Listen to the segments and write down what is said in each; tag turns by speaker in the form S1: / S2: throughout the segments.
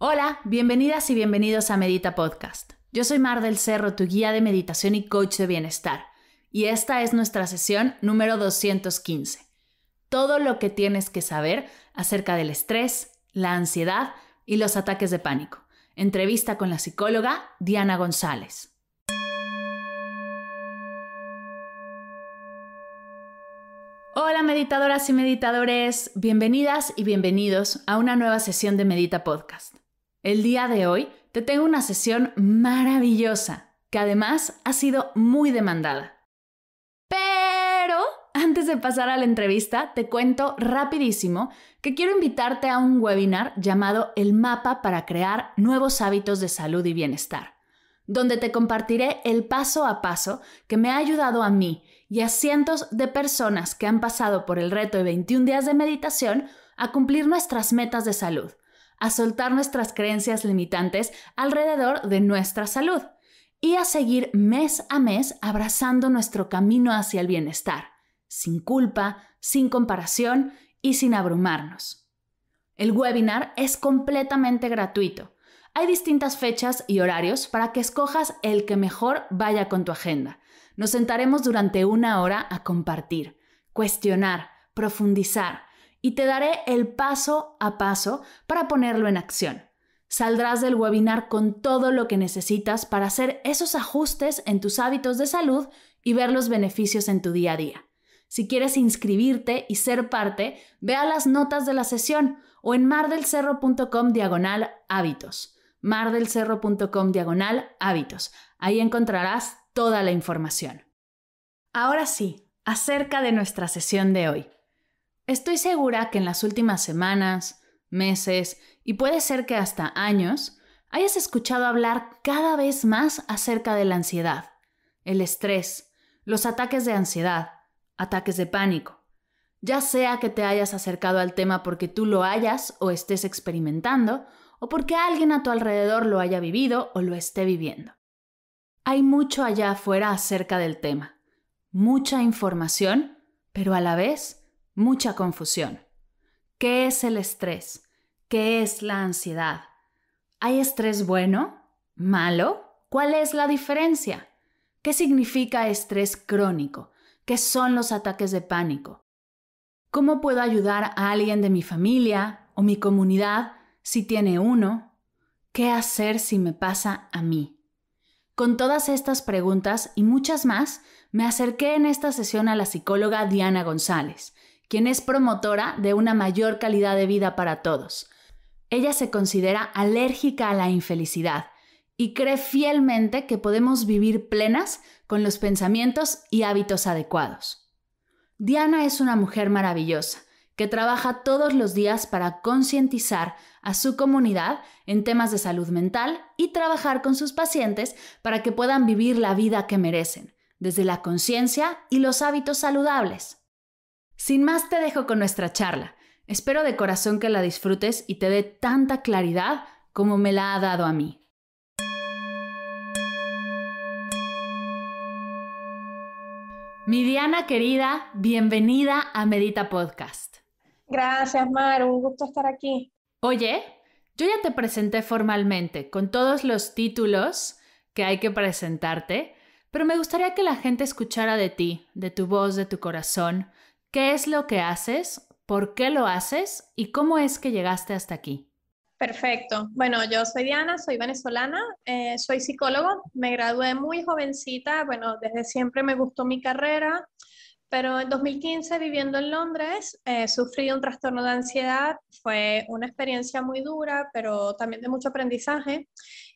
S1: Hola, bienvenidas y bienvenidos a Medita Podcast. Yo soy Mar del Cerro, tu guía de meditación y coach de bienestar, y esta es nuestra sesión número 215. Todo lo que tienes que saber acerca del estrés, la ansiedad y los ataques de pánico. Entrevista con la psicóloga Diana González. Hola meditadoras y meditadores, bienvenidas y bienvenidos a una nueva sesión de Medita Podcast. El día de hoy te tengo una sesión maravillosa, que además ha sido muy demandada. Pero antes de pasar a la entrevista, te cuento rapidísimo que quiero invitarte a un webinar llamado El mapa para crear nuevos hábitos de salud y bienestar, donde te compartiré el paso a paso que me ha ayudado a mí y a cientos de personas que han pasado por el reto de 21 días de meditación a cumplir nuestras metas de salud a soltar nuestras creencias limitantes alrededor de nuestra salud y a seguir mes a mes abrazando nuestro camino hacia el bienestar, sin culpa, sin comparación y sin abrumarnos. El webinar es completamente gratuito. Hay distintas fechas y horarios para que escojas el que mejor vaya con tu agenda. Nos sentaremos durante una hora a compartir, cuestionar, profundizar, y te daré el paso a paso para ponerlo en acción. Saldrás del webinar con todo lo que necesitas para hacer esos ajustes en tus hábitos de salud y ver los beneficios en tu día a día. Si quieres inscribirte y ser parte, ve a las notas de la sesión o en mardelcerro.com diagonal hábitos. mardelcerro.com diagonal hábitos. Ahí encontrarás toda la información. Ahora sí, acerca de nuestra sesión de hoy. Estoy segura que en las últimas semanas, meses y puede ser que hasta años, hayas escuchado hablar cada vez más acerca de la ansiedad, el estrés, los ataques de ansiedad, ataques de pánico, ya sea que te hayas acercado al tema porque tú lo hayas o estés experimentando, o porque alguien a tu alrededor lo haya vivido o lo esté viviendo. Hay mucho allá afuera acerca del tema, mucha información, pero a la vez mucha confusión. ¿Qué es el estrés? ¿Qué es la ansiedad? ¿Hay estrés bueno? ¿Malo? ¿Cuál es la diferencia? ¿Qué significa estrés crónico? ¿Qué son los ataques de pánico? ¿Cómo puedo ayudar a alguien de mi familia o mi comunidad si tiene uno? ¿Qué hacer si me pasa a mí? Con todas estas preguntas y muchas más, me acerqué en esta sesión a la psicóloga Diana González, quien es promotora de una mayor calidad de vida para todos. Ella se considera alérgica a la infelicidad y cree fielmente que podemos vivir plenas con los pensamientos y hábitos adecuados. Diana es una mujer maravillosa que trabaja todos los días para concientizar a su comunidad en temas de salud mental y trabajar con sus pacientes para que puedan vivir la vida que merecen, desde la conciencia y los hábitos saludables. Sin más, te dejo con nuestra charla. Espero de corazón que la disfrutes y te dé tanta claridad como me la ha dado a mí. Mi Diana querida, bienvenida a Medita Podcast. Gracias, Mar, un gusto estar aquí. Oye, yo ya te presenté formalmente con todos los títulos que hay que presentarte, pero me gustaría que la gente escuchara de ti, de tu voz, de tu corazón, ¿Qué es lo que haces? ¿Por qué lo haces? ¿Y cómo es que llegaste hasta aquí?
S2: Perfecto. Bueno, yo soy Diana, soy venezolana, eh, soy psicóloga, me gradué muy jovencita, bueno, desde siempre me gustó mi carrera, pero en 2015 viviendo en Londres eh, sufrí un trastorno de ansiedad, fue una experiencia muy dura, pero también de mucho aprendizaje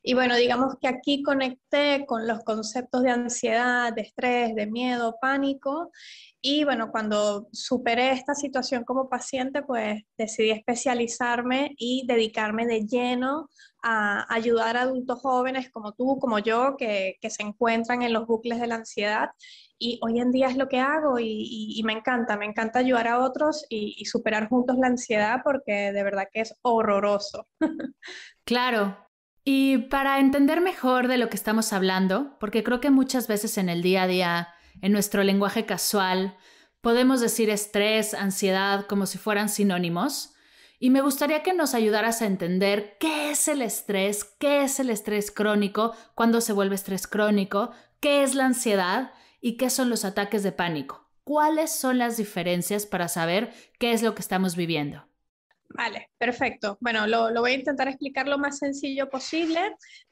S2: y bueno, digamos que aquí conecté con los conceptos de ansiedad, de estrés, de miedo, pánico. Y bueno, cuando superé esta situación como paciente, pues decidí especializarme y dedicarme de lleno a ayudar a adultos jóvenes como tú, como yo, que, se encuentran en los bucles de la ansiedad. Y hoy en día es lo que hago y, me encanta, me encanta ayudar a otros y superar juntos la ansiedad porque de verdad que es horroroso.
S1: Claro, y para entender mejor de lo que estamos hablando, porque creo que muchas veces en el día a día, en nuestro lenguaje casual, podemos decir estrés, ansiedad como si fueran sinónimos, y me gustaría que nos ayudaras a entender qué es el estrés, qué es el estrés crónico, cuándo se vuelve estrés crónico, qué es la ansiedad y qué son los ataques de pánico. ¿Cuáles son las diferencias para saber qué es lo que estamos viviendo?
S2: Vale, perfecto. Bueno, lo, voy a intentar explicar lo más sencillo posible.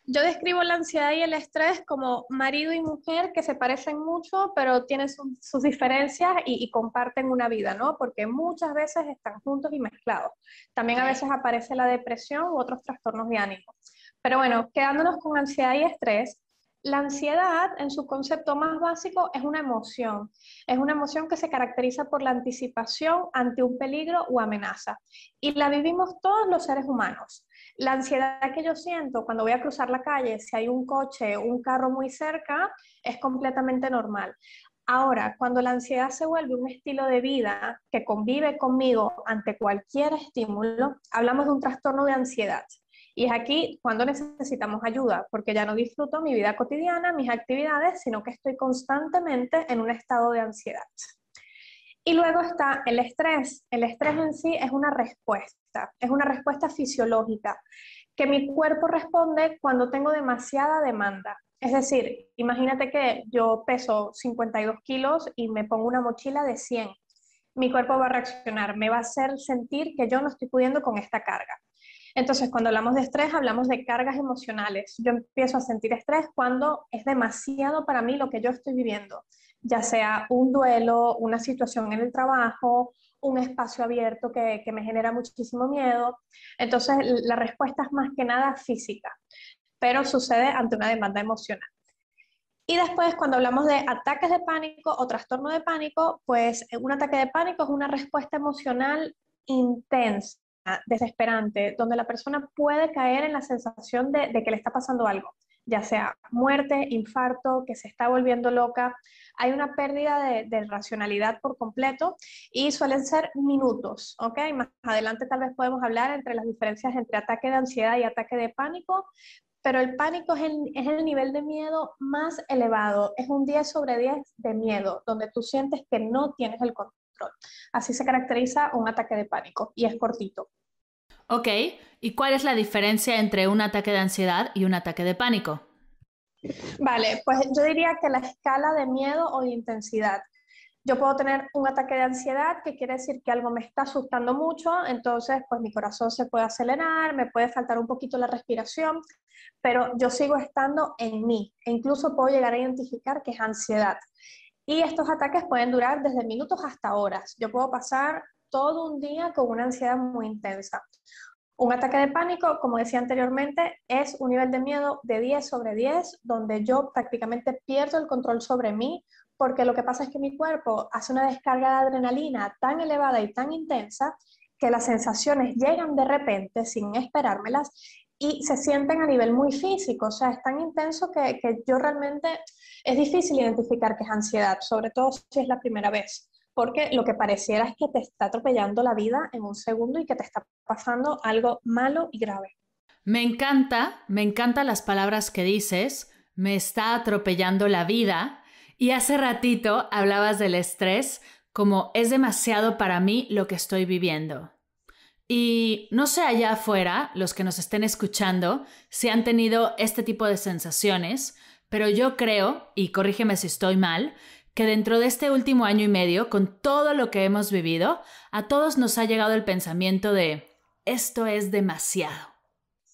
S2: Yo describo la ansiedad y el estrés como marido y mujer que se parecen mucho, pero tienen sus diferencias y, y, comparten una vida, ¿no? Porque muchas veces están juntos y mezclados. También a veces aparece la depresión u otros trastornos de ánimo. Pero bueno, quedándonos con ansiedad y estrés, la ansiedad, en su concepto más básico, es una emoción. Es una emoción que se caracteriza por la anticipación ante un peligro o amenaza. Y la vivimos todos los seres humanos. La ansiedad que yo siento cuando voy a cruzar la calle, si hay un coche, un carro muy cerca, es completamente normal. Ahora, cuando la ansiedad se vuelve un estilo de vida que convive conmigo ante cualquier estímulo, hablamos de un trastorno de ansiedad. Y es aquí cuando necesitamos ayuda, porque ya no disfruto mi vida cotidiana, mis actividades, sino que estoy constantemente en un estado de ansiedad. Y luego está el estrés. El estrés en sí es una respuesta, es una respuesta fisiológica que mi cuerpo responde cuando tengo demasiada demanda. Es decir, imagínate que yo peso 52 kilos y me pongo una mochila de 100. Mi cuerpo va a reaccionar, me va a hacer sentir que yo no estoy pudiendo con esta carga. Entonces, cuando hablamos de estrés, hablamos de cargas emocionales. Yo empiezo a sentir estrés cuando es demasiado para mí lo que yo estoy viviendo, ya sea un duelo, una situación en el trabajo, un espacio abierto que, me genera muchísimo miedo. Entonces, la respuesta es más que nada física, pero sucede ante una demanda emocional. Y después, cuando hablamos de ataques de pánico o trastorno de pánico, pues un ataque de pánico es una respuesta emocional intensa Ah, desesperante, donde la persona puede caer en la sensación de, que le está pasando algo, ya sea muerte, infarto, que se está volviendo loca. Hay una pérdida de, racionalidad por completo y suelen ser minutos, ¿ok? Más adelante tal vez podemos hablar entre las diferencias entre ataque de ansiedad y ataque de pánico, pero el pánico es el, es el, nivel de miedo más elevado, es un 10 sobre 10 de miedo, donde tú sientes que no tienes el control. Así se caracteriza un ataque de pánico y es cortito.
S1: Ok, ¿y cuál es la diferencia entre un ataque de ansiedad y un ataque de pánico?
S2: Vale, pues yo diría que la escala de miedo o de intensidad. Yo puedo tener un ataque de ansiedad, que quiere decir que algo me está asustando mucho, entonces pues mi corazón se puede acelerar, me puede faltar un poquito la respiración, pero yo sigo estando en mí e incluso puedo llegar a identificar que es ansiedad. Y estos ataques pueden durar desde minutos hasta horas. Yo puedo pasar todo un día con una ansiedad muy intensa. Un ataque de pánico, como decía anteriormente, es un nivel de miedo de 10 sobre 10, donde yo prácticamente pierdo el control sobre mí, porque lo que pasa es que mi cuerpo hace una descarga de adrenalina tan elevada y tan intensa que las sensaciones llegan de repente sin esperármelas y se sienten a nivel muy físico, o sea, es tan intenso que, que yo realmente es difícil identificar que es ansiedad, sobre todo si es la primera vez porque lo que pareciera es que te está atropellando la vida en un segundo y que te está pasando algo malo y grave.
S1: Me encanta, me encantan las palabras que dices, me está atropellando la vida y hace ratito hablabas del estrés como es demasiado para mí lo que estoy viviendo. Y no sé allá afuera, los que nos estén escuchando, si han tenido este tipo de sensaciones, pero yo creo, y corrígeme si estoy mal, que dentro de este último año y medio, con todo lo que hemos vivido, a todos nos ha llegado el pensamiento de, esto es demasiado.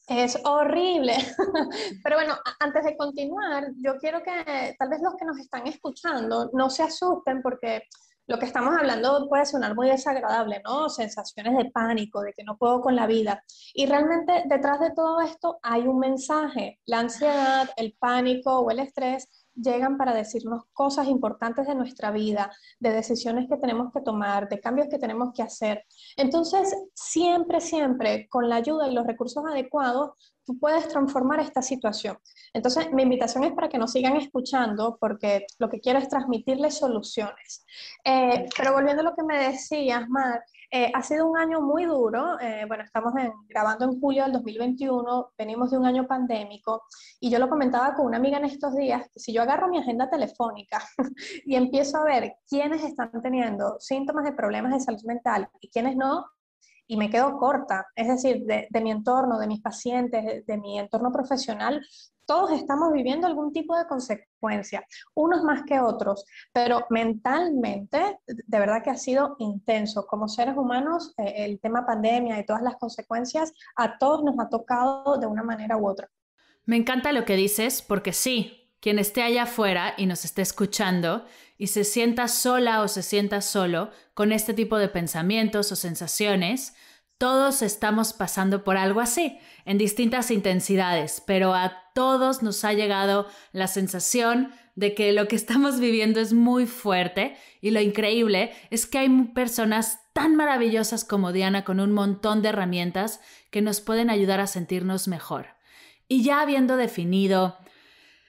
S2: Es horrible. Pero bueno, antes de continuar, yo quiero que tal vez los que nos están escuchando no se asusten porque lo que estamos hablando puede sonar muy desagradable, ¿no? Sensaciones de pánico, de que no puedo con la vida. Y realmente detrás de todo esto hay un mensaje. La ansiedad, el pánico o el estrés llegan para decirnos cosas importantes de nuestra vida, de decisiones que tenemos que tomar, de cambios que tenemos que hacer. Entonces, siempre, siempre, con la ayuda y los recursos adecuados, tú puedes transformar esta situación. Entonces, mi invitación es para que nos sigan escuchando porque lo que quiero es transmitirles soluciones. Eh, pero volviendo a lo que me decías, Mar, eh, ha sido un año muy duro, eh, bueno, estamos grabando en julio del 2021, venimos de un año pandémico y yo lo comentaba con una amiga en estos días, que si yo agarro mi agenda telefónica y empiezo a ver quiénes están teniendo síntomas de problemas de salud mental y quiénes no, y me quedo corta, es decir, de, mi entorno, de mis pacientes, de, mi entorno profesional, todos estamos viviendo algún tipo de consecuencia, unos más que otros, pero mentalmente, de verdad que ha sido intenso. Como seres humanos, eh, el tema pandemia y todas las consecuencias a todos nos ha tocado de una manera u otra.
S1: Me encanta lo que dices, porque sí, quien esté allá afuera y nos esté escuchando y se sienta sola o se sienta solo con este tipo de pensamientos o sensaciones, todos estamos pasando por algo así, en distintas intensidades, pero a todos nos ha llegado la sensación de que lo que estamos viviendo es muy fuerte y lo increíble es que hay personas tan maravillosas como Diana con un montón de herramientas que nos pueden ayudar a sentirnos mejor. Y ya habiendo definido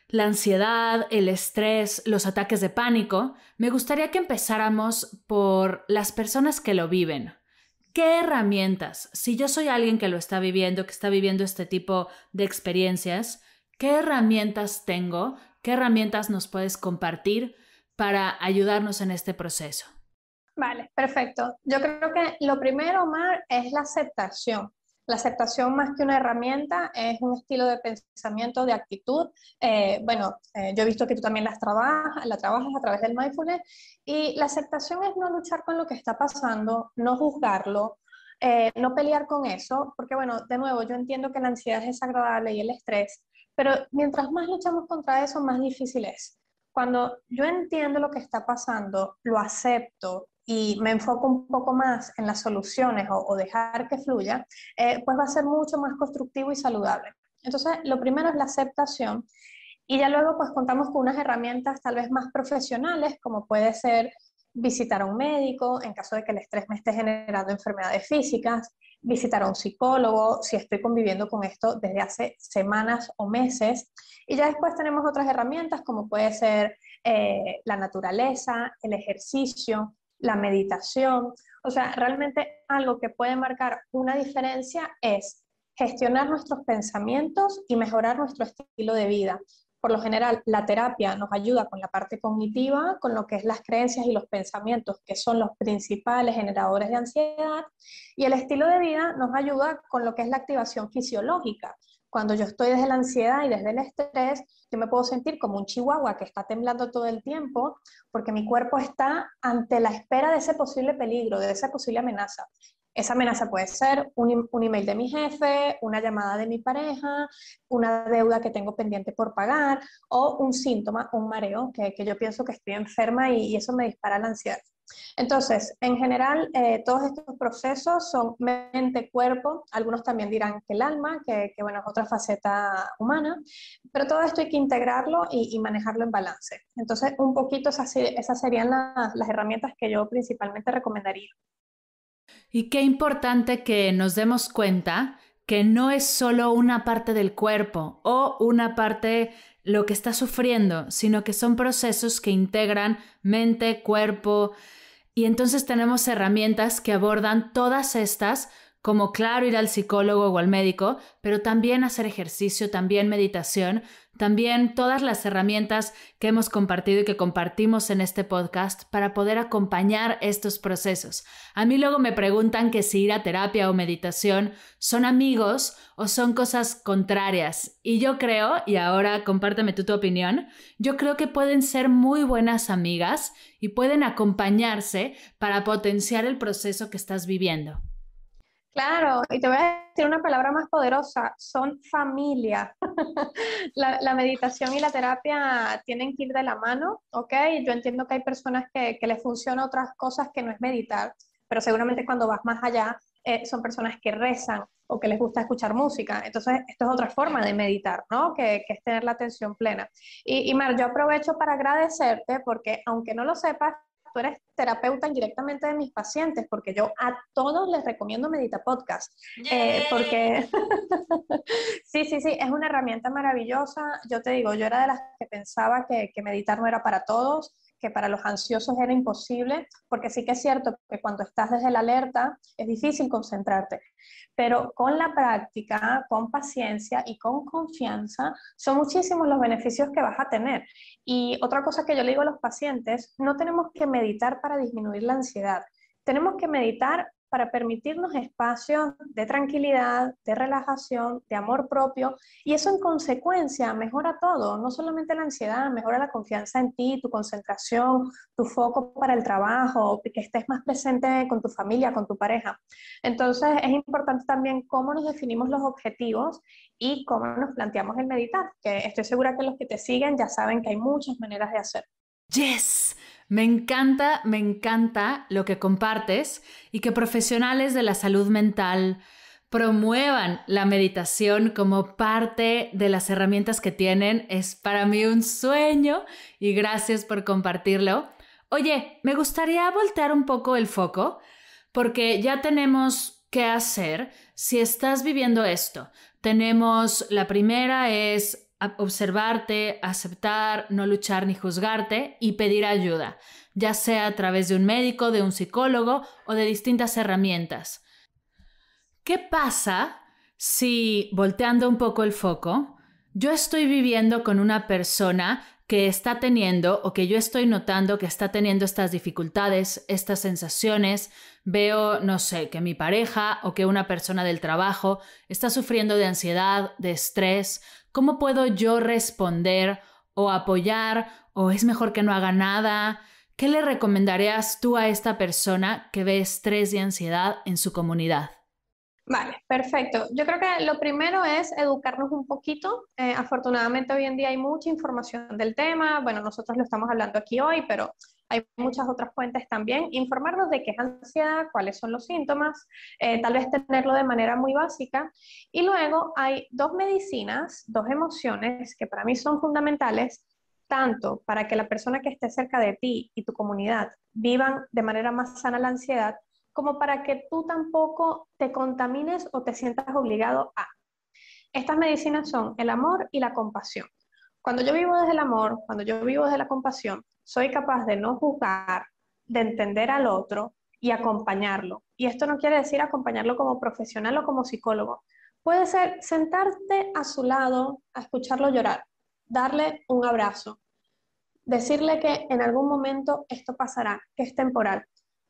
S1: la ansiedad, el estrés, los ataques de pánico, me gustaría que empezáramos por las personas que lo viven, ¿Qué herramientas? Si yo soy alguien que lo está viviendo, que está viviendo este tipo de experiencias, ¿qué herramientas tengo? ¿Qué herramientas nos puedes compartir para ayudarnos en este proceso?
S2: Vale, perfecto. Yo creo que lo primero, Omar, es la aceptación. La aceptación más que una herramienta es un estilo de pensamiento, de actitud. Eh, bueno, eh, yo he visto que tú también las trabajas, la trabajas a través del mindfulness y la aceptación es no luchar con lo que está pasando, no juzgarlo, eh, no pelear con eso, porque bueno, de nuevo, yo entiendo que la ansiedad es desagradable y el estrés, pero mientras más luchamos contra eso, más difícil es. Cuando yo entiendo lo que está pasando, lo acepto, y me enfoco un poco más en las soluciones o, dejar que fluya, eh, pues va a ser mucho más constructivo y saludable. Entonces, lo primero es la aceptación y ya luego pues contamos con unas herramientas tal vez más profesionales, como puede ser visitar a un médico en caso de que el estrés me esté generando enfermedades físicas, visitar a un psicólogo si estoy conviviendo con esto desde hace semanas o meses. Y ya después tenemos otras herramientas como puede ser eh, la naturaleza, el ejercicio, la meditación. O sea, realmente algo que puede marcar una diferencia es gestionar nuestros pensamientos y mejorar nuestro estilo de vida. Por lo general, la terapia nos ayuda con la parte cognitiva, con lo que es las creencias y los pensamientos, que son los principales generadores de ansiedad, y el estilo de vida nos ayuda con lo que es la activación fisiológica. Cuando yo estoy desde la ansiedad y desde el estrés, yo me puedo sentir como un chihuahua que está temblando todo el tiempo porque mi cuerpo está ante la espera de ese posible peligro, de esa posible amenaza. Esa amenaza puede ser un, email de mi jefe, una llamada de mi pareja, una deuda que tengo pendiente por pagar o un síntoma, un mareo, que, yo pienso que estoy enferma y, eso me dispara la ansiedad. Entonces, en general, eh, todos estos procesos son mente, cuerpo, algunos también dirán que el alma, que, bueno, es otra faceta humana, pero todo esto hay que integrarlo y, manejarlo en balance. Entonces, un poquito esas, esas serían las, las herramientas que yo principalmente recomendaría.
S1: Y qué importante que nos demos cuenta que no es solo una parte del cuerpo o una parte lo que está sufriendo, sino que son procesos que integran mente, cuerpo, y entonces tenemos herramientas que abordan todas estas, como claro ir al psicólogo o al médico, pero también hacer ejercicio, también meditación, también todas las herramientas que hemos compartido y que compartimos en este podcast para poder acompañar estos procesos. A mí luego me preguntan que si ir a terapia o meditación son amigos o son cosas contrarias. Y yo creo, y ahora compártame tu opinión, yo creo que pueden ser muy buenas amigas y pueden acompañarse para potenciar el proceso que estás viviendo.
S2: Claro, y te voy a decir una palabra más poderosa, son familia. la, meditación y la terapia tienen que ir de la mano, ¿ok? Yo entiendo que hay personas que, les funcionan otras cosas que no es meditar, pero seguramente cuando vas más allá eh, son personas que rezan o que les gusta escuchar música. Entonces, esto es otra forma de meditar, ¿no? Que, es tener la atención plena. Y, y, Mar, yo aprovecho para agradecerte porque, aunque no lo sepas, eres terapeuta directamente de mis pacientes, porque yo a todos les recomiendo Medita Podcast. Eh, porque sí, sí, sí, es una herramienta maravillosa. Yo te digo, yo era de las que pensaba que, que meditar no era para todos que para los ansiosos era imposible, porque sí que es cierto que cuando estás desde la alerta es difícil concentrarte, pero con la práctica, con paciencia y con confianza son muchísimos los beneficios que vas a tener. Y otra cosa que yo le digo a los pacientes, no tenemos que meditar para disminuir la ansiedad, tenemos que meditar para permitirnos espacios de tranquilidad, de relajación, de amor propio, y eso en consecuencia mejora todo, no solamente la ansiedad, mejora la confianza en ti, tu concentración, tu foco para el trabajo, que estés más presente con tu familia, con tu pareja. Entonces es importante también cómo nos definimos los objetivos y cómo nos planteamos el meditar, que estoy segura que los que te siguen ya saben que hay muchas maneras de hacerlo.
S1: Yes. Me encanta, me encanta lo que compartes y que profesionales de la salud mental promuevan la meditación como parte de las herramientas que tienen. Es para mí un sueño y gracias por compartirlo. Oye, me gustaría voltear un poco el foco porque ya tenemos qué hacer si estás viviendo esto. Tenemos, la primera es observarte, aceptar, no luchar ni juzgarte y pedir ayuda, ya sea a través de un médico, de un psicólogo o de distintas herramientas. ¿Qué pasa si, volteando un poco el foco, yo estoy viviendo con una persona que está teniendo o que yo estoy notando que está teniendo estas dificultades, estas sensaciones, veo, no sé, que mi pareja o que una persona del trabajo está sufriendo de ansiedad, de estrés, ¿Cómo puedo yo responder o apoyar o es mejor que no haga nada? ¿Qué le recomendarías tú a esta persona que ve estrés y ansiedad en su comunidad?
S2: Vale, perfecto. Yo creo que lo primero es educarnos un poquito. Eh, afortunadamente hoy en día hay mucha información del tema. Bueno, nosotros lo estamos hablando aquí hoy, pero hay muchas otras fuentes también. Informarnos de qué es ansiedad, cuáles son los síntomas, eh, tal vez tenerlo de manera muy básica. Y luego hay dos medicinas, dos emociones que para mí son fundamentales, tanto para que la persona que esté cerca de ti y tu comunidad vivan de manera más sana la ansiedad, como para que tú tampoco te contamines o te sientas obligado a. Estas medicinas son el amor y la compasión. Cuando yo vivo desde el amor, cuando yo vivo desde la compasión, soy capaz de no juzgar, de entender al otro y acompañarlo. Y esto no quiere decir acompañarlo como profesional o como psicólogo. Puede ser sentarte a su lado, a escucharlo llorar, darle un abrazo, decirle que en algún momento esto pasará, que es temporal.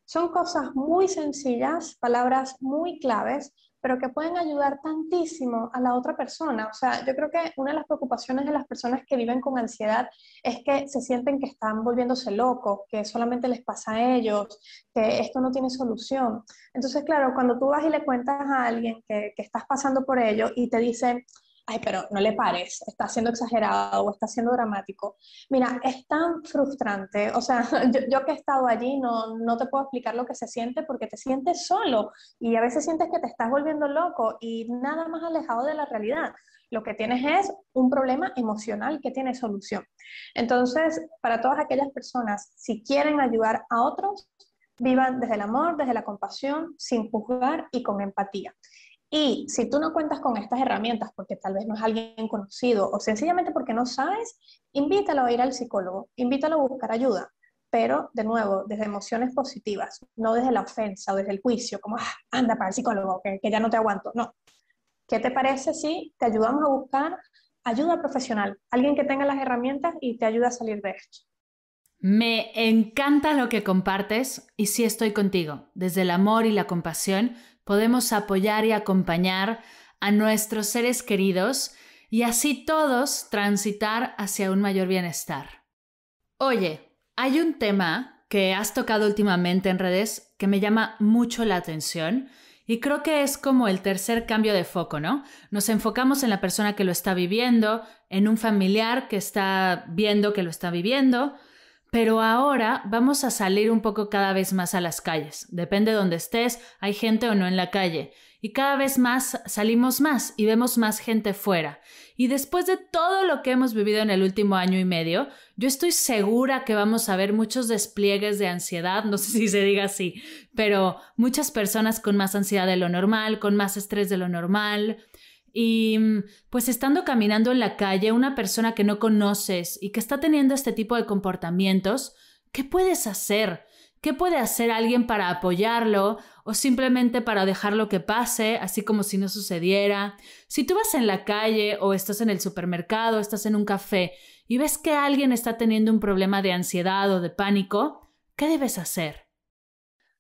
S2: Son cosas muy sencillas, palabras muy claves, pero que pueden ayudar tantísimo a la otra persona. O sea, yo creo que una de las preocupaciones de las personas que viven con ansiedad es que se sienten que están volviéndose locos, que solamente les pasa a ellos, que esto no tiene solución. Entonces, claro, cuando tú vas y le cuentas a alguien que, estás pasando por ello y te dicen, ay, pero no le pares, está siendo exagerado o está siendo dramático. Mira, es tan frustrante, o sea, yo, que he estado allí no, no te puedo explicar lo que se siente porque te sientes solo y a veces sientes que te estás volviendo loco y nada más alejado de la realidad. Lo que tienes es un problema emocional que tiene solución. Entonces, para todas aquellas personas, si quieren ayudar a otros, vivan desde el amor, desde la compasión, sin juzgar y con empatía. Y si tú no cuentas con estas herramientas porque tal vez no es alguien conocido o sencillamente porque no sabes, invítalo a ir al psicólogo, invítalo a buscar ayuda, pero de nuevo, desde emociones positivas, no desde la ofensa o desde el juicio, como, ah, anda para el psicólogo, que, ya no te aguanto. No. ¿Qué te parece si te ayudamos a buscar ayuda profesional, alguien que tenga las herramientas y te ayude a salir de esto?
S1: Me encanta lo que compartes y sí estoy contigo. Desde el amor y la compasión, podemos apoyar y acompañar a nuestros seres queridos y así todos transitar hacia un mayor bienestar. Oye, hay un tema que has tocado últimamente en redes que me llama mucho la atención y creo que es como el tercer cambio de foco, ¿no? Nos enfocamos en la persona que lo está viviendo, en un familiar que está viendo que lo está viviendo pero ahora vamos a salir un poco cada vez más a las calles. Depende de donde estés, hay gente o no en la calle. Y cada vez más salimos más y vemos más gente fuera. Y después de todo lo que hemos vivido en el último año y medio, yo estoy segura que vamos a ver muchos despliegues de ansiedad, no sé si se diga así, pero muchas personas con más ansiedad de lo normal, con más estrés de lo normal, y mm, pues estando caminando en la calle, una persona que no conoces y que está teniendo este tipo de comportamientos, ¿qué puedes hacer? ¿Qué puede hacer alguien para apoyarlo o simplemente para dejarlo que pase, así como si no sucediera? Si tú vas en la calle o estás en el supermercado, estás en un café y ves que alguien está teniendo un problema de ansiedad o de pánico, ¿qué debes hacer?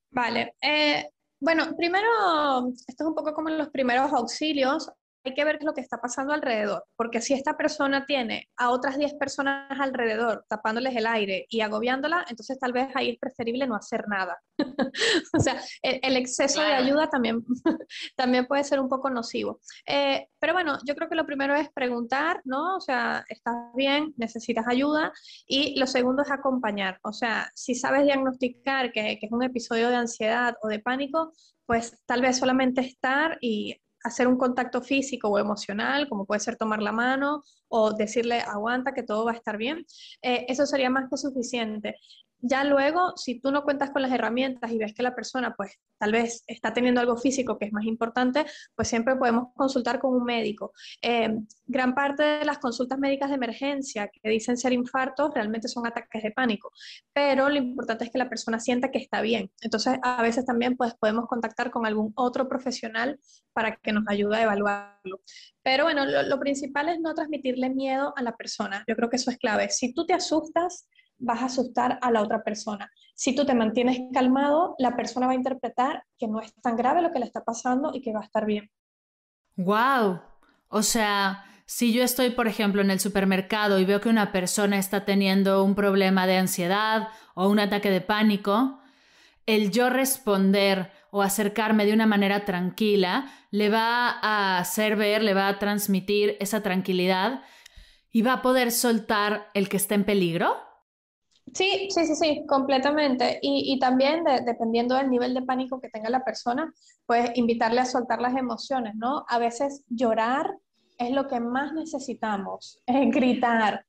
S2: Vale, eh, bueno, primero, esto es un poco como los primeros auxilios hay que ver qué es lo que está pasando alrededor, porque si esta persona tiene a otras 10 personas alrededor tapándoles el aire y agobiándola, entonces tal vez ahí es preferible no hacer nada. o sea, el, exceso de ayuda también, también puede ser un poco nocivo. Eh, pero bueno, yo creo que lo primero es preguntar, ¿no? O sea, ¿estás bien? ¿Necesitas ayuda? Y lo segundo es acompañar. O sea, si sabes diagnosticar que es un episodio de ansiedad o de pánico, pues tal vez solamente estar y hacer un contacto físico o emocional, como puede ser tomar la mano o decirle aguanta que todo va a estar bien, eh, eso sería más que suficiente ya luego, si tú no cuentas con las herramientas y ves que la persona, pues tal vez está teniendo algo físico que es más importante, pues siempre podemos consultar con un médico. Eh, gran parte de las consultas médicas de emergencia que dicen ser infartos realmente son ataques de pánico, pero lo importante es que la persona sienta que está bien. Entonces, a veces también pues, podemos contactar con algún otro profesional para que nos ayude a evaluarlo. Pero bueno, lo, lo principal es no transmitirle miedo a la persona. Yo creo que eso es clave. Si tú te asustas, vas a asustar a la otra persona. Si tú te mantienes calmado, la persona va a interpretar que no es tan grave lo que le está pasando y que va a estar bien.
S1: Wow. O sea, si yo estoy, por ejemplo, en el supermercado y veo que una persona está teniendo un problema de ansiedad o un ataque de pánico, el yo responder o acercarme de una manera tranquila le va a hacer ver, le va a transmitir esa tranquilidad y va a poder soltar el que está en peligro?
S2: Sí, sí, sí, sí, completamente. Y, también dependiendo del nivel de pánico que tenga la persona, pues invitarle a soltar las emociones, ¿no? A veces llorar es lo que más necesitamos, es eh, gritar,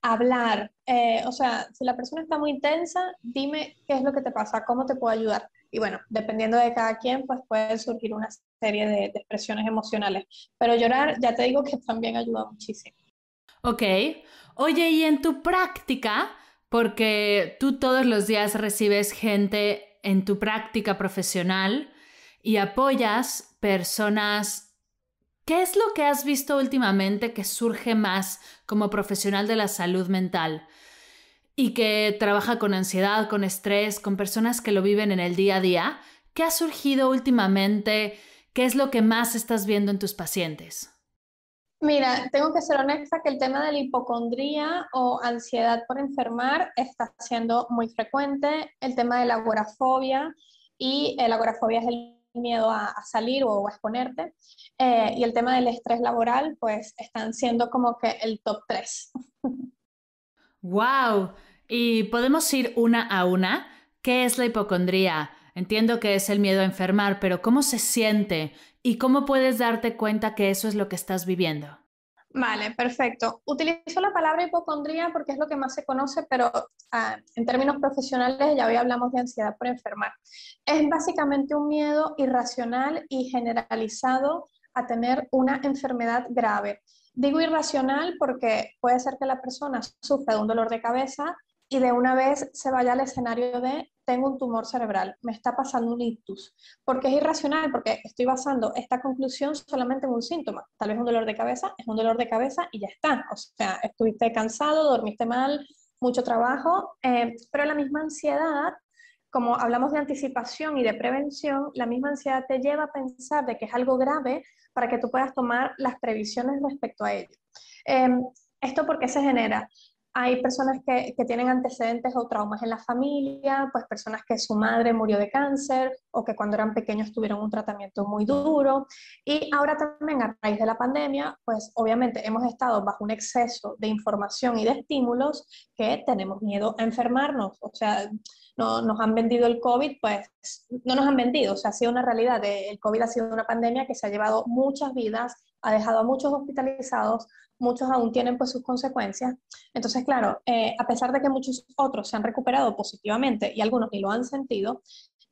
S2: hablar. Eh, o sea, si la persona está muy tensa, dime qué es lo que te pasa, cómo te puedo ayudar. Y bueno, dependiendo de cada quien, pues puede surgir una serie de, de expresiones emocionales. Pero llorar, ya te digo que también ayuda muchísimo.
S1: Ok. Oye, y en tu práctica, porque tú todos los días recibes gente en tu práctica profesional y apoyas personas. ¿Qué es lo que has visto últimamente que surge más como profesional de la salud mental y que trabaja con ansiedad, con estrés, con personas que lo viven en el día a día? ¿Qué ha surgido últimamente? ¿Qué es lo que más estás viendo en tus pacientes?
S2: Mira, tengo que ser honesta que el tema de la hipocondría o ansiedad por enfermar está siendo muy frecuente. El tema de la agorafobia y eh, la agorafobia es el miedo a, salir o a exponerte. Eh, y el tema del estrés laboral, pues están siendo como que el top 3.
S1: ¡Wow! Y podemos ir una a una. ¿Qué es la hipocondría? Entiendo que es el miedo a enfermar, pero ¿cómo se siente? ¿Y cómo puedes darte cuenta que eso es lo que estás viviendo?
S2: Vale, perfecto. Utilizo la palabra hipocondría porque es lo que más se conoce, pero ah, en términos profesionales ya hoy hablamos de ansiedad por enfermar. Es básicamente un miedo irracional y generalizado a tener una enfermedad grave. Digo irracional porque puede ser que la persona sufra de un dolor de cabeza y de una vez se vaya al escenario de tengo un tumor cerebral, me está pasando un ictus, porque es irracional, porque estoy basando esta conclusión solamente en un síntoma, tal vez un dolor de cabeza, es un dolor de cabeza y ya está, o sea, estuviste cansado, dormiste mal, mucho trabajo, eh, pero la misma ansiedad, como hablamos de anticipación y de prevención, la misma ansiedad te lleva a pensar de que es algo grave para que tú puedas tomar las previsiones respecto a ello. Em, ¿Esto por qué se genera? hay personas que, tienen antecedentes o traumas en la familia, pues personas que su madre murió de cáncer o que cuando eran pequeños tuvieron un tratamiento muy duro. Y ahora también a raíz de la pandemia, pues obviamente hemos estado bajo un exceso de información y de estímulos que tenemos miedo a enfermarnos. O sea, no nos han vendido el COVID, pues no nos han vendido. O sea, ha sido una realidad. El COVID ha sido una pandemia que se ha llevado muchas vidas ha dejado a muchos hospitalizados, muchos aún tienen pues sus consecuencias. Entonces, claro, eh, a pesar de que muchos otros se han recuperado positivamente y algunos ni lo han sentido,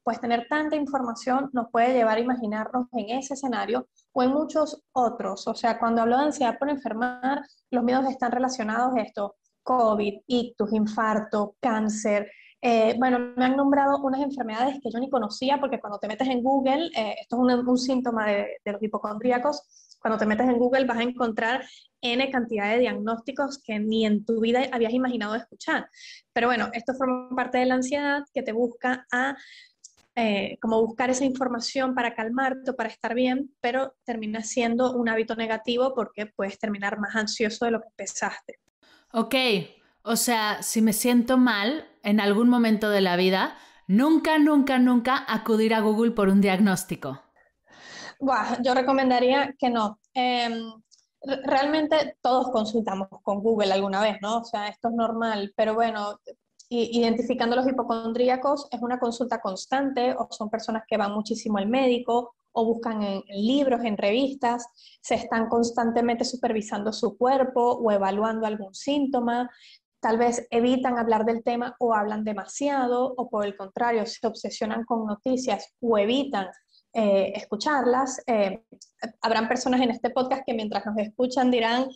S2: pues tener tanta información nos puede llevar a imaginarnos en ese escenario o en muchos otros. O sea, cuando hablo de ansiedad por enfermar, los miedos están relacionados a esto, COVID, ictus, infarto, cáncer. Eh, bueno, me han nombrado unas enfermedades que yo ni conocía porque cuando te metes en Google, eh, esto es un, síntoma de, de los hipocondríacos, cuando te metes en Google vas a encontrar N cantidad de diagnósticos que ni en tu vida habías imaginado escuchar. Pero bueno, esto forma parte de la ansiedad que te busca a eh, como buscar esa información para calmarte o para estar bien, pero termina siendo un hábito negativo porque puedes terminar más ansioso de lo que pensaste.
S1: Ok, o sea, si me siento mal en algún momento de la vida, nunca, nunca, nunca acudir a Google por un diagnóstico
S2: yo recomendaría que no. Em, realmente todos consultamos con Google alguna vez, ¿no? O sea, esto es normal, pero bueno, identificando los hipocondríacos es una consulta constante o son personas que van muchísimo al médico o buscan en, libros, en revistas, se están constantemente supervisando su cuerpo o evaluando algún síntoma, tal vez evitan hablar del tema o hablan demasiado o por el contrario se obsesionan con noticias o evitan eh, escucharlas. Eh, habrán personas en este podcast que mientras nos escuchan dirán,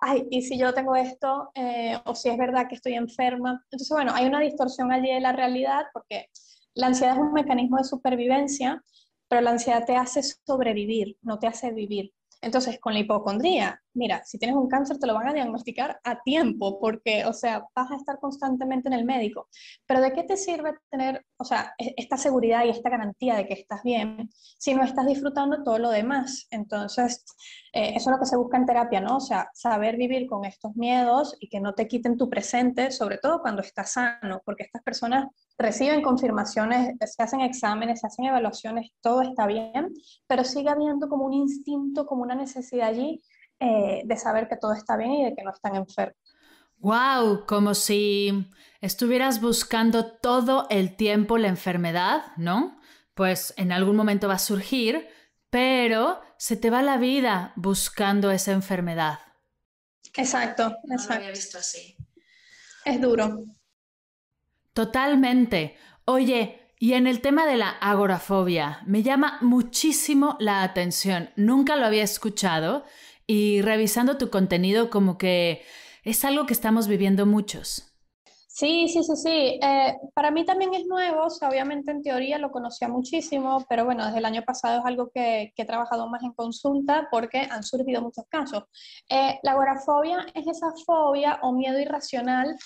S2: ay, ¿y si yo tengo esto? Eh, o si es verdad que estoy enferma. Entonces, bueno, hay una distorsión allí de la realidad porque la ansiedad es un mecanismo de supervivencia, pero la ansiedad te hace sobrevivir, no te hace vivir. Entonces, con la hipocondría mira, si tienes un cáncer te lo van a diagnosticar a tiempo, porque, o sea, vas a estar constantemente en el médico. Pero ¿de qué te sirve tener, o sea, e, esta seguridad y esta garantía de que estás bien si no estás disfrutando todo lo demás? Entonces, eh, eso es lo que se busca en terapia, ¿no? O sea, saber vivir con estos miedos y que no te quiten tu presente, sobre todo cuando estás sano, porque estas personas reciben confirmaciones, se hacen exámenes, se hacen evaluaciones, todo está bien, pero sigue habiendo como un instinto, como una necesidad allí eh, de saber que todo está bien y de que no están enfermos.
S1: Wow, como si estuvieras buscando todo el tiempo la enfermedad, ¿no? Pues en algún momento va a surgir, pero se te va la vida buscando esa enfermedad.
S2: Exacto, exacto. No había visto así.
S1: Es duro. Totalmente. Oye, y en el tema de la agorafobia, me llama muchísimo la atención. Nunca lo había escuchado, y revisando tu contenido como que es algo que estamos viviendo muchos.
S2: Sí, sí, sí, sí. Eh, para mí también es nuevo, obviamente en teoría lo conocía muchísimo, pero bueno, desde el año pasado es algo que, he trabajado más en consulta porque han surgido muchos casos. Eh, la agorafobia es esa fobia o miedo irracional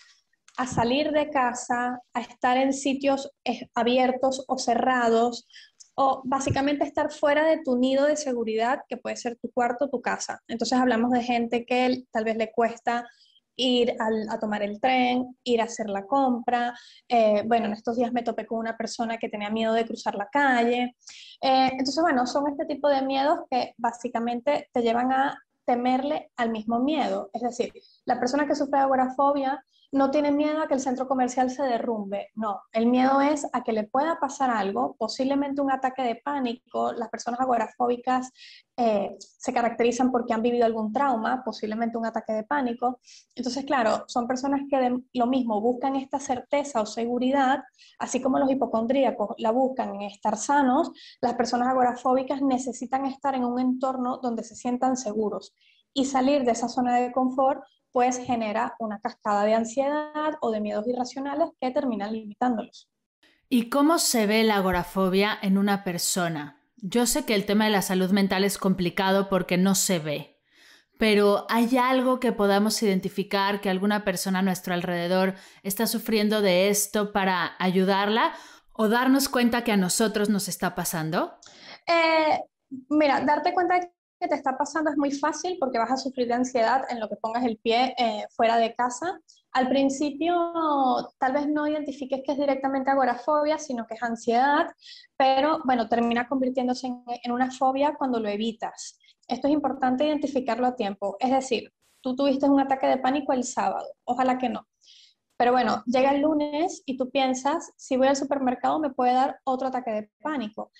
S2: a salir de casa, a estar en sitios eh, abiertos o cerrados, o básicamente estar fuera de tu nido de seguridad, que puede ser tu cuarto, o tu casa. Entonces hablamos de gente que tal vez le cuesta ir a, tomar el tren, ir a hacer la compra. Eh, bueno, en estos días me topé con una persona que tenía miedo de cruzar la calle. Eh, entonces, bueno, son este tipo de miedos que básicamente te llevan a temerle al mismo miedo. Es decir, la persona que sufre agorafobia no tiene miedo a que el centro comercial se derrumbe. No, el miedo es a que le pueda pasar algo, posiblemente un ataque de pánico. Las personas agorafóbicas eh, se caracterizan porque han vivido algún trauma, posiblemente un ataque de pánico. Entonces, claro, son personas que lo mismo buscan esta certeza o seguridad, así como los hipocondríacos la buscan en estar sanos, las personas agorafóbicas necesitan estar en un entorno donde se sientan seguros y salir de esa zona de confort pues genera una cascada de ansiedad o de miedos irracionales que terminan limitándolos.
S1: ¿Y cómo se ve la agorafobia en una persona? Yo sé que el tema de la salud mental es complicado porque no se ve, pero ¿hay algo que podamos identificar que alguna persona a nuestro alrededor está sufriendo de esto para ayudarla o darnos cuenta que a nosotros nos está pasando?
S2: Eh, mira, darte cuenta de que te está pasando es muy fácil porque vas a sufrir de ansiedad en lo que pongas el pie eh, fuera de casa. Al principio tal vez no identifiques que es directamente agorafobia, sino que es ansiedad, pero bueno, termina convirtiéndose en, en una fobia cuando lo evitas. Esto es importante identificarlo a tiempo. Es decir, tú tuviste un ataque de pánico el sábado, ojalá que no. Pero bueno, llega el lunes y tú piensas, si voy al supermercado me puede dar otro ataque de pánico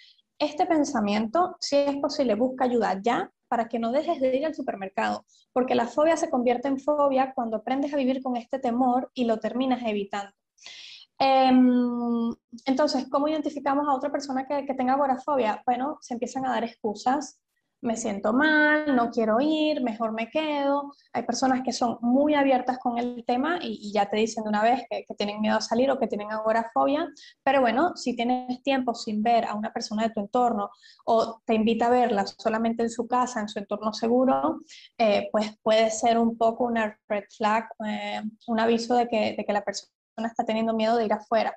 S2: este pensamiento, si es posible, busca ayuda ya para que no dejes de ir al supermercado, porque la fobia se convierte en fobia cuando aprendes a vivir con este temor y lo terminas evitando. Em, entonces, ¿cómo identificamos a otra persona que, que, tenga agorafobia? Bueno, se empiezan a dar excusas, me siento mal, no quiero ir, mejor me quedo. Hay personas que son muy abiertas con el tema y, ya te dicen de una vez que, tienen miedo a salir o que tienen agorafobia, pero bueno, si tienes tiempo sin ver a una persona de tu entorno o te invita a verla solamente en su casa, en su entorno seguro, eh, pues puede ser un poco una red flag, eh, un aviso de que la persona está teniendo miedo de ir afuera.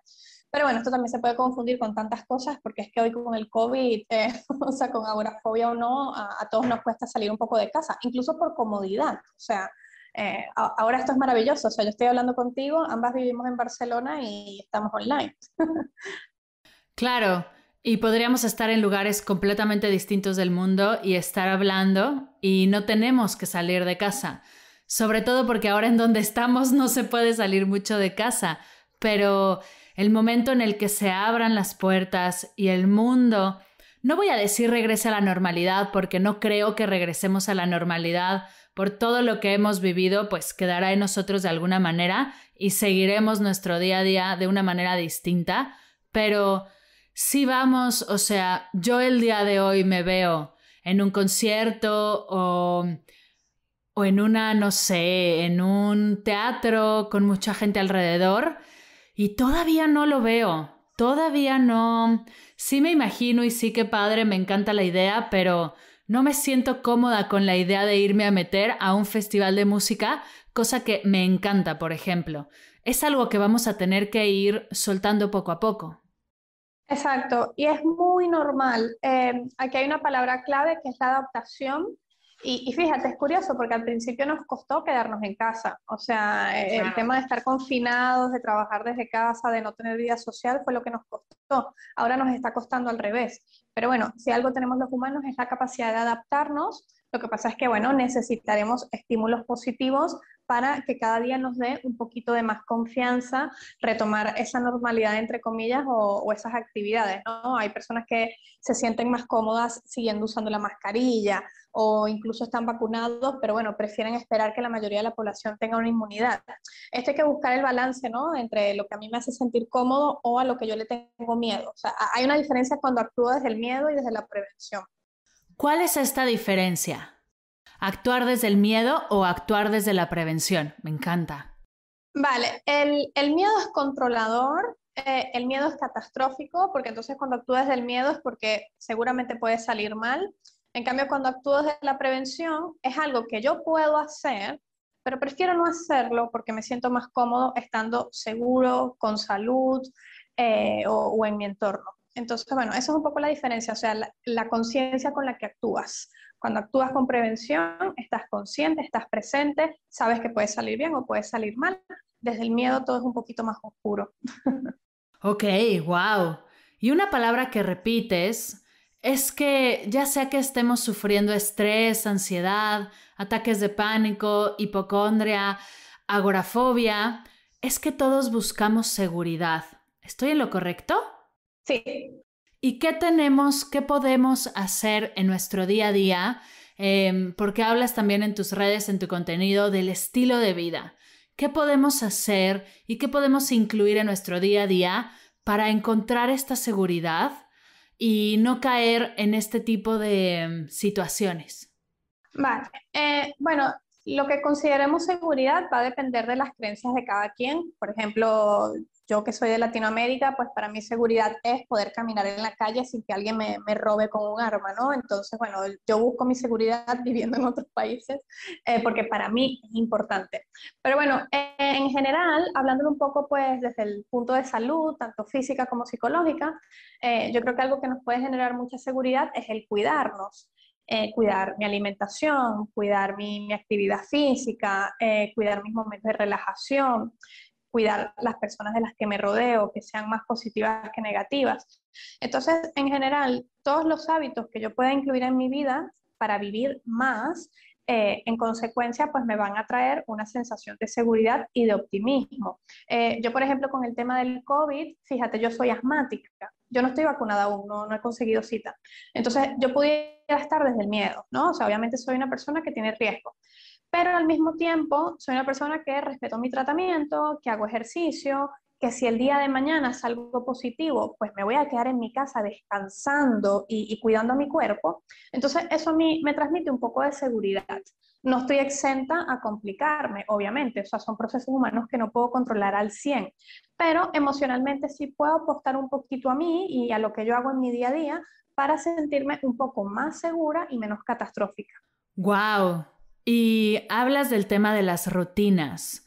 S2: Pero bueno, esto también se puede confundir con tantas cosas, porque es que hoy con el COVID, eh, o sea, con agorafobia o no, a, todos nos cuesta salir un poco de casa, incluso por comodidad. O sea, eh, ahora esto es maravilloso. O sea, yo estoy hablando contigo, ambas vivimos en Barcelona y estamos online.
S1: claro. Y podríamos estar en lugares completamente distintos del mundo y estar hablando y no tenemos que salir de casa. Sobre todo porque ahora en donde estamos no se puede salir mucho de casa. Pero el momento en el que se abran las puertas y el mundo, no voy a decir regrese a la normalidad porque no creo que regresemos a la normalidad por todo lo que hemos vivido, pues quedará en nosotros de alguna manera y seguiremos nuestro día a día de una manera distinta, pero si vamos, o sea, yo el día de hoy me veo en un concierto o o en una, no sé, en un teatro con mucha gente alrededor y todavía no lo veo, todavía no... Sí me imagino y sí que padre, me encanta la idea, pero no me siento cómoda con la idea de irme a meter a un festival de música, cosa que me encanta, por ejemplo. Es algo que vamos a tener que ir soltando poco a poco.
S2: Exacto, y es muy normal. Eh, aquí hay una palabra clave que es la adaptación y, fíjate, es curioso porque al principio nos costó quedarnos en casa. O sea, el tema de estar confinados, de trabajar desde casa, de no tener vida social, fue lo que nos costó. Ahora nos está costando al revés. Pero bueno, si algo tenemos los humanos es la capacidad de adaptarnos. Lo que pasa es que, bueno, necesitaremos estímulos positivos para que cada día nos dé un poquito de más confianza, retomar esa normalidad, entre comillas, o, esas actividades, Hay personas que se sienten más cómodas siguiendo usando la mascarilla, o incluso están vacunados, pero bueno, prefieren esperar que la mayoría de la población tenga una inmunidad. Esto hay que buscar el balance, ¿no? Entre lo que a mí me hace sentir cómodo o a lo que yo le tengo miedo. O sea, hay una diferencia cuando actúo desde el miedo y desde la prevención.
S1: ¿Cuál es esta diferencia? ¿Actuar desde el miedo o actuar desde la prevención? Me encanta.
S2: Vale, el, miedo es controlador, eh, el miedo es catastrófico, porque entonces cuando actúas el miedo es porque seguramente puede salir mal. En cambio, cuando actúas desde la prevención, es algo que yo puedo hacer, pero prefiero no hacerlo porque me siento más cómodo estando seguro, con salud eh, o, en mi entorno. Entonces, bueno, esa es un poco la diferencia, o sea, la, conciencia con la que actúas. Cuando actúas con prevención, estás consciente, estás presente, sabes que puede salir bien o puede salir mal. Desde el miedo todo es un poquito más oscuro.
S1: Ok, wow. Y una palabra que repites es que ya sea que estemos sufriendo estrés, ansiedad, ataques de pánico, hipocondria, agorafobia, es que todos buscamos seguridad. ¿Estoy en lo correcto? Sí. ¿Y qué tenemos, qué podemos hacer en nuestro día a día? Em, porque hablas también en tus redes, en tu contenido, del estilo de vida. ¿Qué podemos hacer y qué podemos incluir en nuestro día a día para encontrar esta seguridad y no caer en este tipo de mm, situaciones?
S2: Eh, bueno, lo que consideremos seguridad va a depender de las creencias de cada quien. Por ejemplo, yo que soy de Latinoamérica, pues para mí seguridad es poder caminar en la calle sin que alguien me, robe con un arma, ¿no? Entonces, bueno, yo busco mi seguridad viviendo en otros países eh, porque para mí es importante. Pero bueno, eh, en general, hablando un poco pues desde el punto de salud, tanto física como psicológica, eh, yo creo que algo que nos puede generar mucha seguridad es el cuidarnos. cuidar mi alimentación, cuidar mi, mi actividad física, cuidar mis momentos de relajación cuidar las personas de las que me rodeo, que sean más positivas que negativas. Entonces, en general, todos los hábitos que yo pueda incluir en mi vida para vivir más, eh, en consecuencia, pues me van a traer una sensación de seguridad y de optimismo. Eh, yo, por ejemplo, con el tema del COVID, fíjate, yo soy asmática, yo no estoy vacunada aún, no, no he conseguido cita. Entonces, yo pudiera estar desde el miedo, ¿no? O sea, obviamente soy una persona que tiene riesgo pero al mismo tiempo soy una persona que respeto mi tratamiento, que hago ejercicio, que si el día de mañana algo positivo, pues me voy a quedar en mi casa descansando y, cuidando a mi cuerpo. Entonces eso a mí me transmite un poco de seguridad. No estoy exenta a complicarme, obviamente, o sea, son procesos humanos que no puedo controlar al 100, pero emocionalmente sí puedo apostar un poquito a mí y a lo que yo hago en mi día a día para sentirme un poco más segura y menos catastrófica.
S1: ¡Wow! Y hablas del tema de las rutinas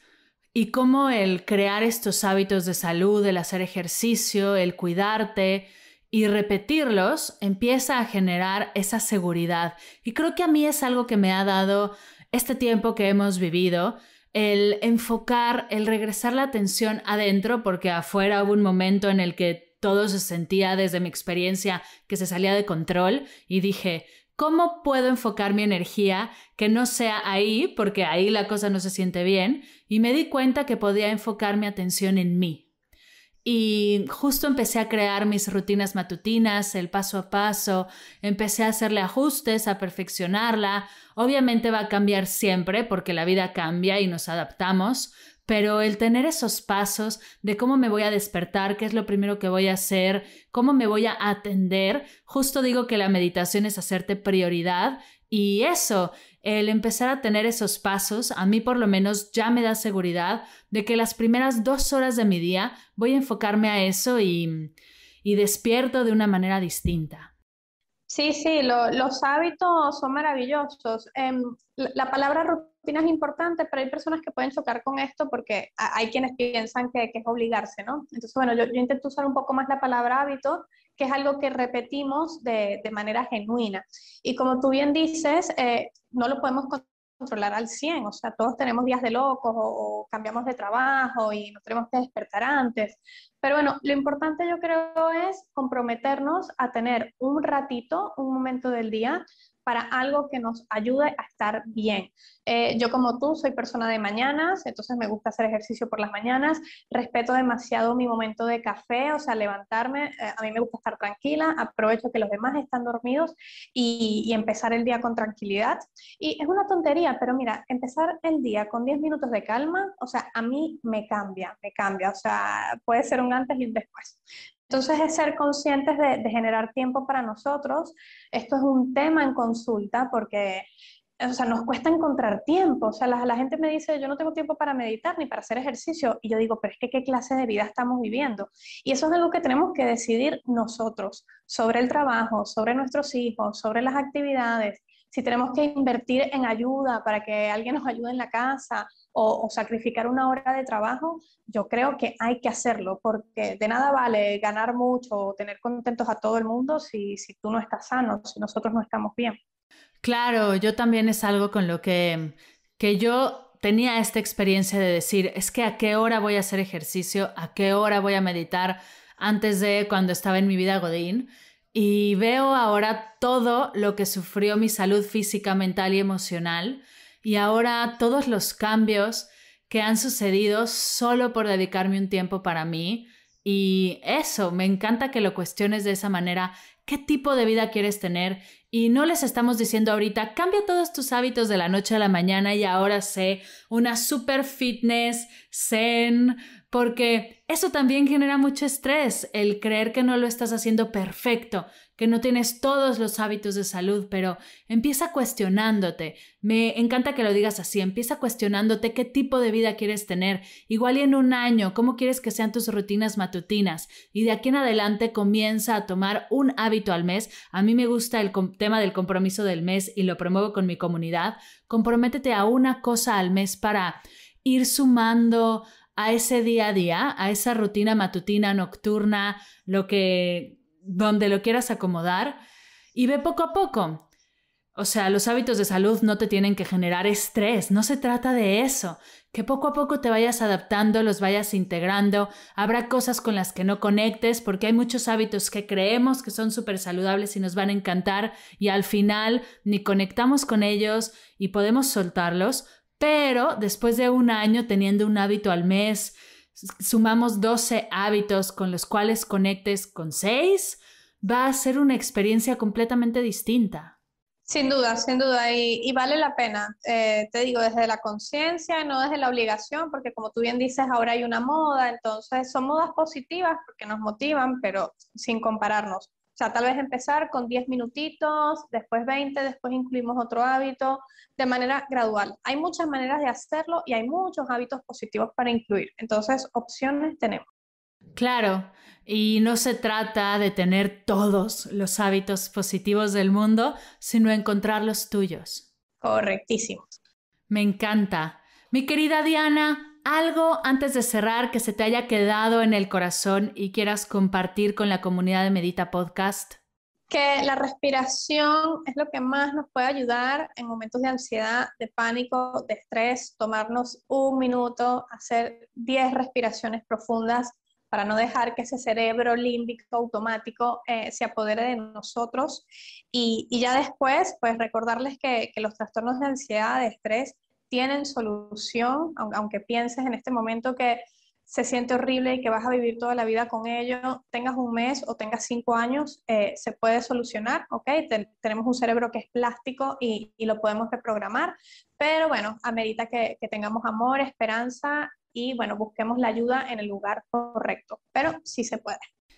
S1: y cómo el crear estos hábitos de salud, el hacer ejercicio, el cuidarte y repetirlos empieza a generar esa seguridad. Y creo que a mí es algo que me ha dado este tiempo que hemos vivido, el enfocar, el regresar la atención adentro, porque afuera hubo un momento en el que todo se sentía desde mi experiencia que se salía de control y dije, ¿Cómo puedo enfocar mi energía que no sea ahí, porque ahí la cosa no se siente bien? Y me di cuenta que podía enfocar mi atención en mí. Y justo empecé a crear mis rutinas matutinas, el paso a paso, empecé a hacerle ajustes, a perfeccionarla. Obviamente va a cambiar siempre porque la vida cambia y nos adaptamos, pero el tener esos pasos de cómo me voy a despertar, qué es lo primero que voy a hacer, cómo me voy a atender, justo digo que la meditación es hacerte prioridad y eso, el empezar a tener esos pasos, a mí por lo menos ya me da seguridad de que las primeras dos horas de mi día voy a enfocarme a eso y, despierto de una manera distinta.
S2: Sí, sí, los hábitos son maravillosos. Em, la, palabra es importante, pero hay personas que pueden chocar con esto porque hay quienes piensan que, es obligarse, ¿no? Entonces, bueno, yo, intento usar un poco más la palabra hábito, que es algo que repetimos de, de manera genuina. Y como tú bien dices, eh, no lo podemos controlar al 100, o sea, todos tenemos días de locos o, o, cambiamos de trabajo y nos tenemos que despertar antes. Pero bueno, lo importante yo creo es comprometernos a tener un ratito, un momento del día para algo que nos ayude a estar bien. Eh, yo como tú soy persona de mañanas, entonces me gusta hacer ejercicio por las mañanas, respeto demasiado mi momento de café, o sea, levantarme, eh, a mí me gusta estar tranquila, aprovecho que los demás están dormidos y, y empezar el día con tranquilidad. Y es una tontería, pero mira, empezar el día con 10 minutos de calma, o sea, a mí me cambia, me cambia, o sea, puede ser un antes y un después. Entonces es ser conscientes de, generar tiempo para nosotros. Esto es un tema en consulta porque, sea, nos cuesta encontrar tiempo. O sea, la, la, gente me dice, yo no tengo tiempo para meditar ni para hacer ejercicio. Y yo digo, pero es que qué clase de vida estamos viviendo. Y eso es algo que tenemos que decidir nosotros sobre el trabajo, sobre nuestros hijos, sobre las actividades. Si tenemos que invertir en ayuda para que alguien nos ayude en la casa, o, sacrificar una hora de trabajo, yo creo que hay que hacerlo, porque de nada vale ganar mucho o tener contentos a todo el mundo si, si tú no estás sano, si nosotros no estamos bien.
S1: Claro, yo también es algo con lo que, que yo tenía esta experiencia de decir, es que a qué hora voy a hacer ejercicio, a qué hora voy a meditar, antes de cuando estaba en mi vida Godín. Y veo ahora todo lo que sufrió mi salud física, mental y emocional y ahora todos los cambios que han sucedido solo por dedicarme un tiempo para mí. Y eso, me encanta que lo cuestiones de esa manera qué tipo de vida quieres tener y no les estamos diciendo ahorita, cambia todos tus hábitos de la noche a la mañana y ahora sé una super fitness, zen, porque eso también genera mucho estrés, el creer que no lo estás haciendo perfecto, que no tienes todos los hábitos de salud, pero empieza cuestionándote. Me encanta que lo digas así, empieza cuestionándote qué tipo de vida quieres tener, igual y en un año, cómo quieres que sean tus rutinas matutinas y de aquí en adelante comienza a tomar un hábito al mes, a mí me gusta el tema del compromiso del mes y lo promuevo con mi comunidad, comprométete a una cosa al mes para ir sumando a ese día a día, a esa rutina matutina, nocturna, lo que donde lo quieras acomodar y ve poco a poco. O sea, los hábitos de salud no te tienen que generar estrés, no se trata de eso. Que poco a poco te vayas adaptando, los vayas integrando, habrá cosas con las que no conectes porque hay muchos hábitos que creemos que son súper saludables y nos van a encantar y al final ni conectamos con ellos y podemos soltarlos, pero después de un año teniendo un hábito al mes, sumamos 12 hábitos con los cuales conectes con 6, va a ser una experiencia completamente distinta.
S2: Sin duda, sin duda, y, vale la pena, eh, te digo, desde la conciencia, no desde la obligación, porque como tú bien dices, ahora hay una moda, entonces son modas positivas porque nos motivan, pero sin compararnos. O sea, tal vez empezar con 10 minutitos, después 20, después incluimos otro hábito, de manera gradual. Hay muchas maneras de hacerlo y hay muchos hábitos positivos para incluir, entonces opciones tenemos.
S1: Claro, y no se trata de tener todos los hábitos positivos del mundo, sino encontrar los tuyos. Correctísimo. Me encanta. Mi querida Diana, algo antes de cerrar que se te haya quedado en el corazón y quieras compartir con la comunidad de Medita Podcast.
S2: Que la respiración es lo que más nos puede ayudar en momentos de ansiedad, de pánico, de estrés, tomarnos un minuto, hacer 10 respiraciones profundas para no dejar que ese cerebro límbico automático eh, se apodere de nosotros. Y, ya después, pues recordarles que, los trastornos de ansiedad, de estrés, tienen solución, aunque, pienses en este momento que se siente horrible y que vas a vivir toda la vida con ello, tengas un mes o tengas cinco años, eh, se puede solucionar, ¿ok? tenemos un cerebro que es plástico y, lo podemos reprogramar, pero bueno, amerita que, que tengamos amor, esperanza y bueno, busquemos la ayuda en el lugar correcto, pero sí se puede.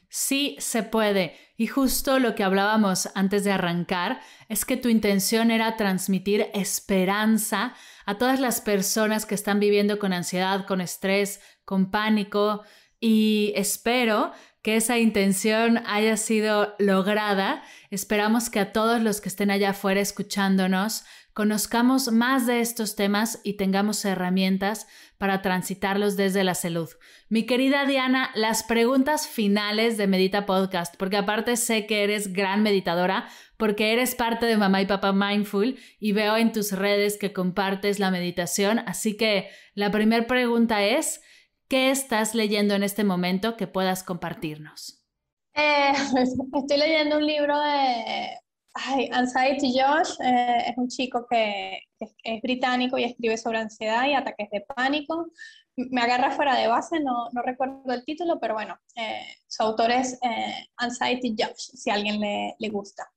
S1: Sí se puede. Y justo lo que hablábamos antes de arrancar es que tu intención era transmitir esperanza a todas las personas que están viviendo con ansiedad, con estrés, con pánico. Y espero que esa intención haya sido lograda. Esperamos que a todos los que estén allá afuera escuchándonos conozcamos más de estos temas y tengamos herramientas para transitarlos desde la salud. Mi querida Diana, las preguntas finales de Medita Podcast, porque aparte sé que eres gran meditadora, porque eres parte de Mamá y Papá Mindful y veo en tus redes que compartes la meditación, así que la primera pregunta es, ¿qué estás leyendo en este momento que puedas compartirnos?
S2: Eh, estoy leyendo un libro de Anxiety Josh eh, es un chico que, es británico y escribe sobre ansiedad y ataques de pánico. Me agarra fuera de base, no, recuerdo el título, pero bueno, eh, su autor es eh, Anxiety Josh, si a alguien le, le gusta.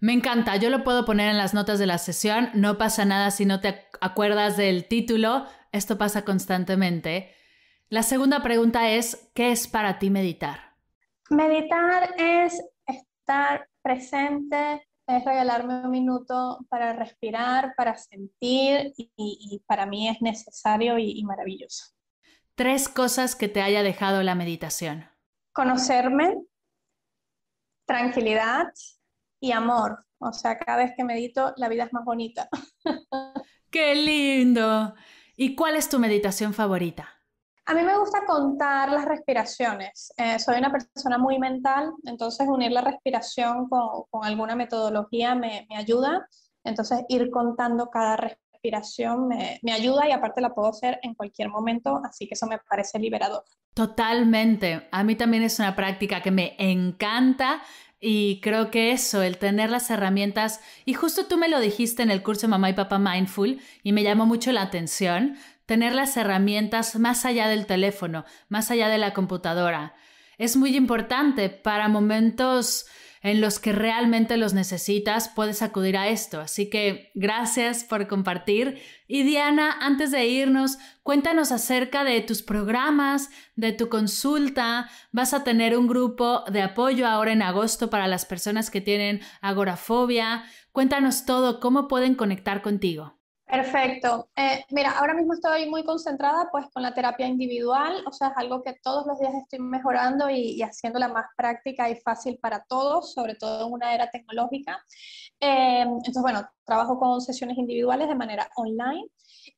S1: Me encanta, yo lo puedo poner en las notas de la sesión, no pasa nada si no te acuerdas del título, esto pasa constantemente. La segunda pregunta es, ¿qué es para ti meditar?
S2: Meditar es estar presente, es regalarme un minuto para respirar, para sentir y, para mí es necesario y, y maravilloso.
S1: Tres cosas que te haya dejado la meditación.
S2: Conocerme, tranquilidad y amor. O sea, cada vez que medito, la vida es más bonita.
S1: ¡Qué lindo! ¿Y cuál es tu meditación favorita?
S2: A mí me gusta contar las respiraciones. Eh, soy una persona muy mental, entonces unir la respiración con, alguna metodología me, ayuda. Entonces ir contando cada respiración me, me ayuda y aparte la puedo hacer en cualquier momento, así que eso me parece liberador.
S1: Totalmente. A mí también es una práctica que me encanta. Y creo que eso, el tener las herramientas, y justo tú me lo dijiste en el curso Mamá y Papá Mindful, y me llamó mucho la atención, tener las herramientas más allá del teléfono, más allá de la computadora. Es muy importante para momentos en los que realmente los necesitas, puedes acudir a esto. Así que gracias por compartir. Y Diana, antes de irnos, cuéntanos acerca de tus programas, de tu consulta. Vas a tener un grupo de apoyo ahora en agosto para las personas que tienen agorafobia. Cuéntanos todo, cómo pueden conectar contigo.
S2: Perfecto. Eh, mira, ahora mismo estoy muy concentrada pues con la terapia individual, o sea, es algo que todos los días estoy mejorando y, y haciéndola más práctica y fácil para todos, sobre todo en una era tecnológica. Eh, entonces, bueno, trabajo con sesiones individuales de manera online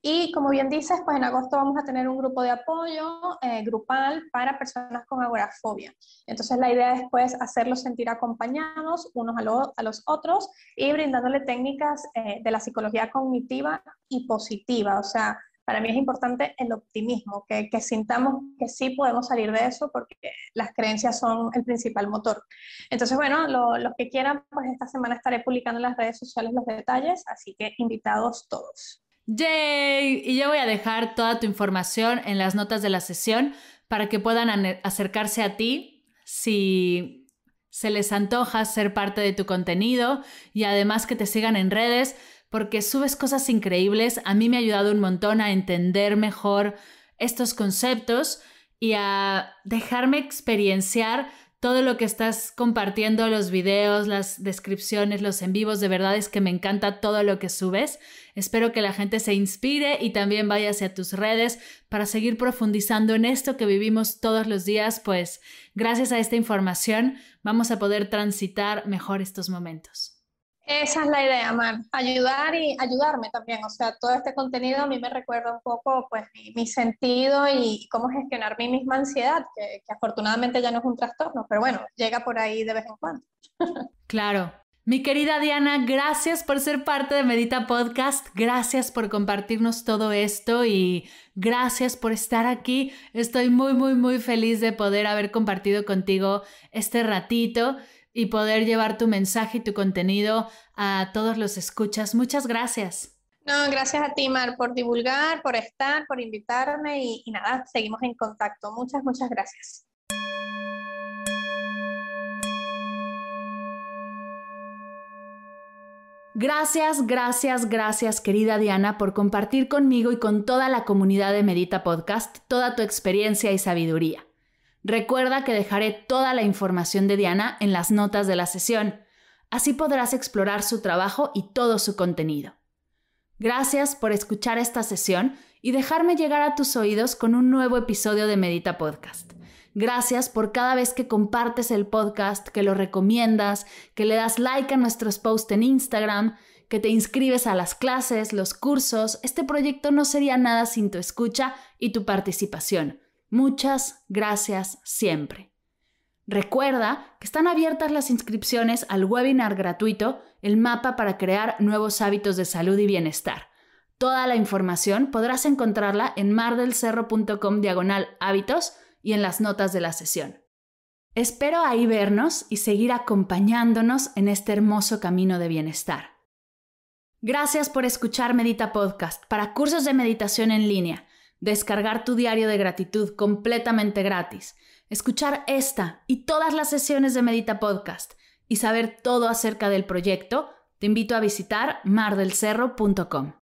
S2: y como bien dices, pues en agosto vamos a tener un grupo de apoyo eh, grupal para personas con agorafobia. Entonces la idea es pues hacerlos sentir acompañados unos a, los otros y brindándole técnicas eh, de la psicología cognitiva y positiva. O sea, para mí es importante el optimismo, que, sintamos que sí podemos salir de eso porque las creencias son el principal motor. Entonces, bueno, lo, los que quieran, pues esta semana estaré publicando en las redes sociales los detalles, así que invitados todos.
S1: Y yo voy a dejar toda tu información en las notas de la sesión para que puedan acercarse a ti si se les antoja ser parte de tu contenido y además que te sigan en redes porque subes cosas increíbles. A mí me ha ayudado un montón a entender mejor estos conceptos y a dejarme experienciar todo lo que estás compartiendo, los videos, las descripciones, los en vivos, de verdad es que me encanta todo lo que subes. Espero que la gente se inspire y también vaya hacia tus redes para seguir profundizando en esto que vivimos todos los días, pues gracias a esta información vamos a poder transitar mejor estos momentos.
S2: Esa es la idea, man. Ayudar y ayudarme también. O sea, todo este contenido a mí me recuerda un poco, pues, mi, sentido y cómo gestionar mi misma ansiedad, que, que, afortunadamente ya no es un trastorno, pero bueno, llega por ahí de vez en cuando.
S1: claro. Mi querida Diana, gracias por ser parte de Medita Podcast, gracias por compartirnos todo esto y gracias por estar aquí. Estoy muy, muy, muy feliz de poder haber compartido contigo este ratito y poder llevar tu mensaje y tu contenido a todos los escuchas. Muchas gracias.
S2: No, gracias a ti, Mar, por divulgar, por estar, por invitarme y, y nada, seguimos en contacto. Muchas, muchas gracias.
S1: Gracias, gracias, gracias querida Diana por compartir conmigo y con toda la comunidad de Medita Podcast toda tu experiencia y sabiduría. Recuerda que dejaré toda la información de Diana en las notas de la sesión. Así podrás explorar su trabajo y todo su contenido. Gracias por escuchar esta sesión y dejarme llegar a tus oídos con un nuevo episodio de Medita Podcast. Gracias por cada vez que compartes el podcast, que lo recomiendas, que le das like a nuestros posts en Instagram, que te inscribes a las clases, los cursos. Este proyecto no sería nada sin tu escucha y tu participación. Muchas gracias siempre. Recuerda que están abiertas las inscripciones al webinar gratuito El mapa para crear nuevos hábitos de salud y bienestar. Toda la información podrás encontrarla en mardelcerro.com diagonal hábitos y en las notas de la sesión. Espero ahí vernos y seguir acompañándonos en este hermoso camino de bienestar. Gracias por escuchar Medita Podcast para cursos de meditación en línea descargar tu diario de gratitud completamente gratis, escuchar esta y todas las sesiones de Medita Podcast y saber todo acerca del proyecto, te invito a visitar mardelcerro.com.